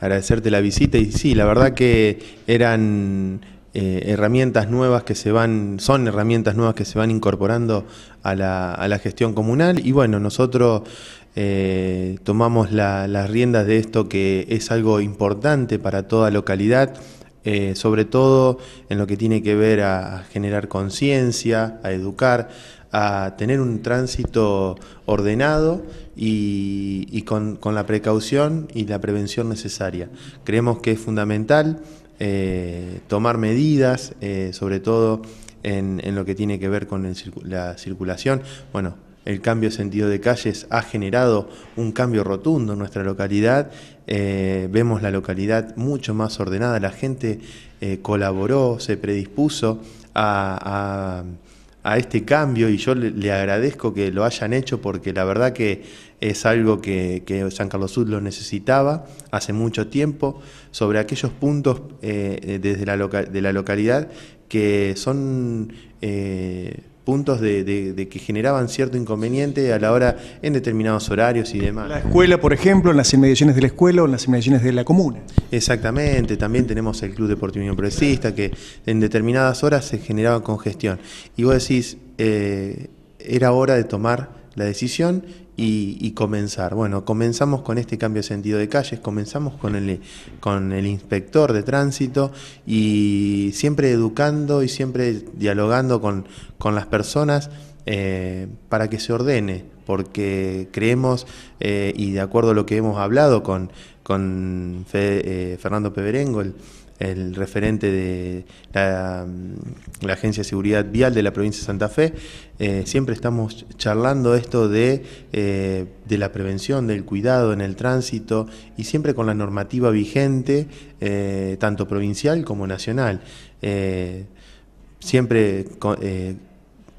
agradecerte la visita y sí, la verdad que eran eh, herramientas nuevas que se van, son herramientas nuevas que se van incorporando a la, a la gestión comunal y bueno, nosotros eh, tomamos las riendas de esto que es algo importante para toda localidad, eh, sobre todo en lo que tiene que ver a, generar conciencia, a educar, a tener un tránsito ordenado y, con, la precaución y la prevención necesaria. Creemos que es fundamental eh, tomar medidas, eh, sobre todo en, lo que tiene que ver con la circulación. Bueno, el cambio de sentido de calles ha generado un cambio rotundo en nuestra localidad. Eh, vemos la localidad mucho más ordenada, la gente eh, colaboró, se predispuso a, este cambio y yo le, agradezco que lo hayan hecho porque la verdad que es algo que, San Carlos Sur lo necesitaba hace mucho tiempo sobre aquellos puntos eh, desde de la localidad que son puntos de, que generaban cierto inconveniente a la hora en determinados horarios y demás. La escuela, por ejemplo, en las inmediaciones de la escuela o en las inmediaciones de la comuna. Exactamente, también tenemos el Club Deportivo Unión Progresista que en determinadas horas se generaba congestión. Y vos decís, eh, era hora de tomar la decisión y, comenzar. Bueno, comenzamos con este cambio de sentido de calles, comenzamos con el, con el inspector de tránsito y siempre educando y siempre dialogando con, con las personas eh, para que se ordene, porque creemos, eh, y de acuerdo a lo que hemos hablado con, con eh, Fernando Peberengo, el, referente de la, Agencia de Seguridad Vial de la provincia de Santa Fe, siempre estamos charlando esto de, la prevención, del cuidado en el tránsito y siempre con la normativa vigente, tanto provincial como nacional. siempre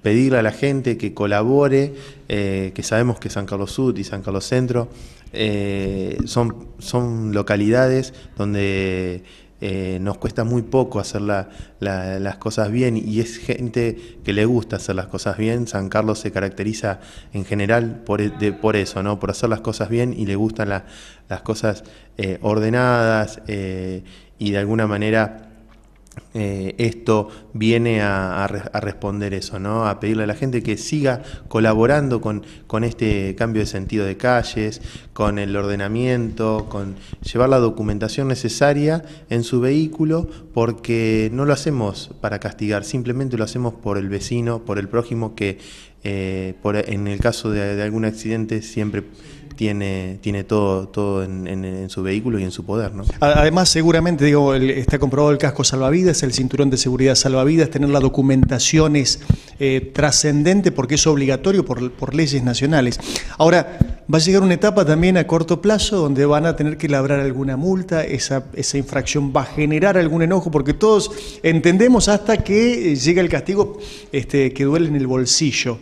pedirle a la gente que colabore, eh, que sabemos que San Carlos Sud y San Carlos Centro eh, son, son localidades donde eh, nos cuesta muy poco hacer las cosas bien y es gente que le gusta hacer las cosas bien. San Carlos se caracteriza en general por, e, por eso, ¿no? por hacer las cosas bien y le gustan las cosas ordenadas y de alguna manera eh, esto viene a, responder eso, ¿no? A pedirle a la gente que siga colaborando con, con este cambio de sentido de calles, con el ordenamiento, con llevar la documentación necesaria en su vehículo, porque no lo hacemos para castigar, simplemente lo hacemos por el vecino, por el prójimo que eh, en el caso de algún accidente siempre tiene, todo, todo en, su vehículo y en su poder. ¿no? Además, seguramente, digo, está comprobado el casco salvavidas, el cinturón de seguridad salvavidas, tener la documentación es eh, trascendente porque es obligatorio por, leyes nacionales. Ahora, va a llegar una etapa también a corto plazo donde van a tener que labrar alguna multa, esa, infracción va a generar algún enojo, porque todos entendemos hasta que llega el castigo este, que duele en el bolsillo.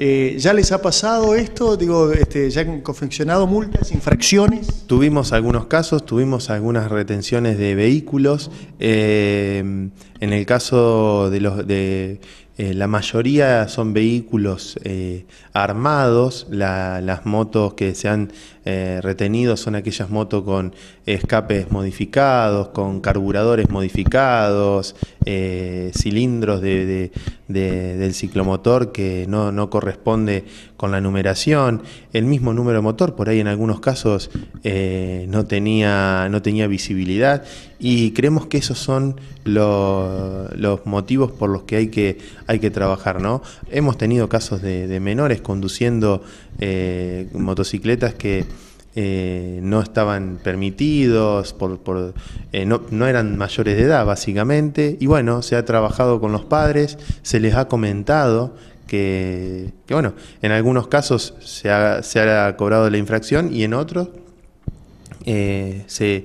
Eh, ¿Ya les ha pasado esto? Digo, este, ¿Ya han confeccionado multas, infracciones? Tuvimos algunos casos, tuvimos algunas retenciones de vehículos. Eh, en el caso de los de eh, la mayoría son vehículos armados, las motos que se han retenido son aquellas motos con escapes modificados, con carburadores modificados, eh, cilindros del ciclomotor que no, no, corresponde con la numeración, el mismo número de motor, por ahí en algunos casos eh, no, tenía, no tenía visibilidad y creemos que esos son los, motivos por los que hay que, hay que trabajar. ¿no? Hemos tenido casos de, menores conduciendo eh, motocicletas que eh, no estaban permitidos, por, eh, no, eran mayores de edad básicamente. Y bueno, se ha trabajado con los padres, se les ha comentado que, bueno, en algunos casos se ha, cobrado la infracción y en otros eh, se,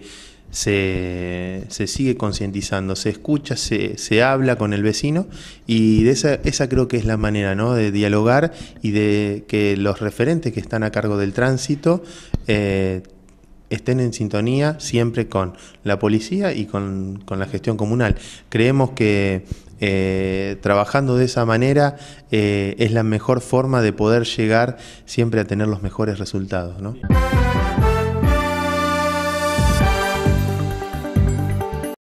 sigue concientizando, se escucha, se, habla con el vecino y de esa, esa creo que es la manera ¿no? de dialogar y de que los referentes que están a cargo del tránsito eh, estén en sintonía siempre con la policía y con, la gestión comunal. Creemos que eh, trabajando de esa manera eh, es la mejor forma de poder llegar siempre a tener los mejores resultados.